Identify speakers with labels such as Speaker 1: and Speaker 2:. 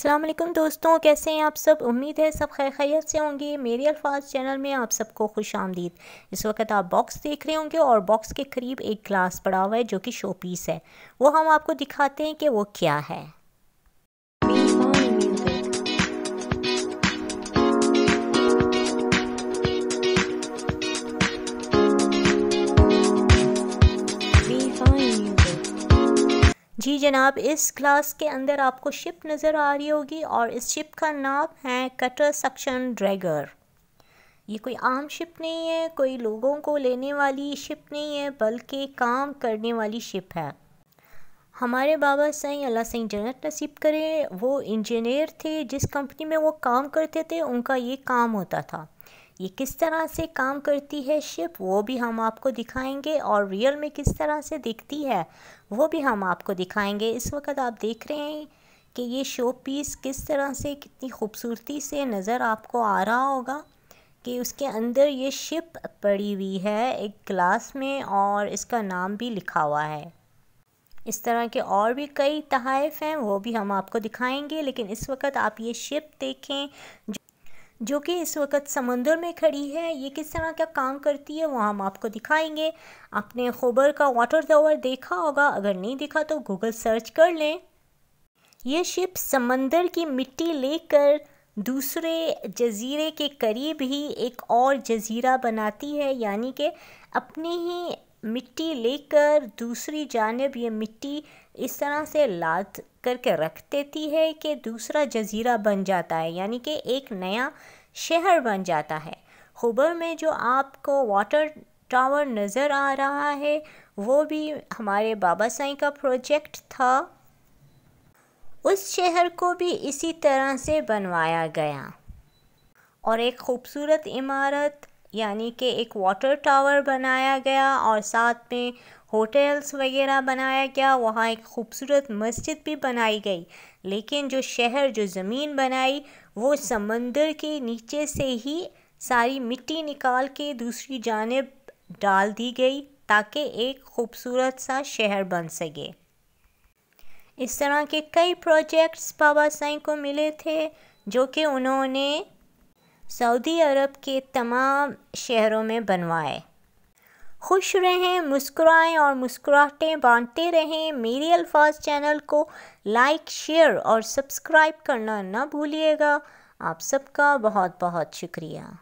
Speaker 1: अल्लाम दोस्तों कैसे हैं आप सब उम्मीद है सब खैर खैर से होंगे मेरे अल्फाज चैनल में आप सबको खुश आमदीद इस वक्त आप बॉक्स देख रहे होंगे और बॉक्स के करीब एक ग्लास पड़ा हुआ है जो कि शो पीस है वो हम आपको दिखाते हैं कि वो क्या है जी जनाब इस क्लास के अंदर आपको शिप नज़र आ रही होगी और इस शिप का नाम है कटर सक्शन ड्रैगर ये कोई आम शिप नहीं है कोई लोगों को लेने वाली शिप नहीं है बल्कि काम करने वाली शिप है हमारे बाबा सही अल्लाह सही जन्नत नसीब करें वो इंजीनियर थे जिस कंपनी में वो काम करते थे उनका ये काम होता था ये किस तरह से काम करती है शिप वो भी हम आपको दिखाएंगे और रियल में किस तरह से दिखती है वो भी हम आपको दिखाएंगे इस वक्त आप देख रहे हैं कि ये शो पीस किस तरह से कितनी खूबसूरती से नज़र आपको आ रहा होगा कि उसके अंदर ये शिप पड़ी हुई है एक ग्लास में और इसका नाम भी लिखा हुआ है इस तरह के और भी कई तहफ़ हैं वो भी हम आपको दिखाएंगे लेकिन इस वक्त आप ये शिप देखें जो कि इस वक्त समंदर में खड़ी है ये किस तरह का काम करती है वो हम आपको दिखाएंगे आपने खोबर का वाटर टावर देखा होगा अगर नहीं देखा तो गूगल सर्च कर लें ये शिप समंदर की मिट्टी लेकर दूसरे जजीरे के करीब ही एक और जजीरा बनाती है यानी कि अपने ही मिट्टी लेकर दूसरी जानब ये मिट्टी इस तरह से लाद करके रख देती है कि दूसरा जजीरा बन जाता है यानी कि एक नया शहर बन जाता है हुबर में जो आपको वाटर टावर नज़र आ रहा है वो भी हमारे बाबा साईं का प्रोजेक्ट था उस शहर को भी इसी तरह से बनवाया गया और एक खूबसूरत इमारत यानी कि एक वाटर टावर बनाया गया और साथ में होटल्स वगैरह बनाया गया वहाँ एक खूबसूरत मस्जिद भी बनाई गई लेकिन जो शहर जो ज़मीन बनाई वो समंदर के नीचे से ही सारी मिट्टी निकाल के दूसरी जानब डाल दी गई ताकि एक खूबसूरत सा शहर बन सके इस तरह के कई प्रोजेक्ट्स बाबा साई को मिले थे जो कि उन्होंने सऊदी अरब के तमाम शहरों में बनवाए खुश रहें मुस्कुराएं और मुस्कुराहटें बांटते रहें मेरे अल्फाज चैनल को लाइक शेयर और सब्सक्राइब करना ना भूलिएगा आप सबका बहुत बहुत शुक्रिया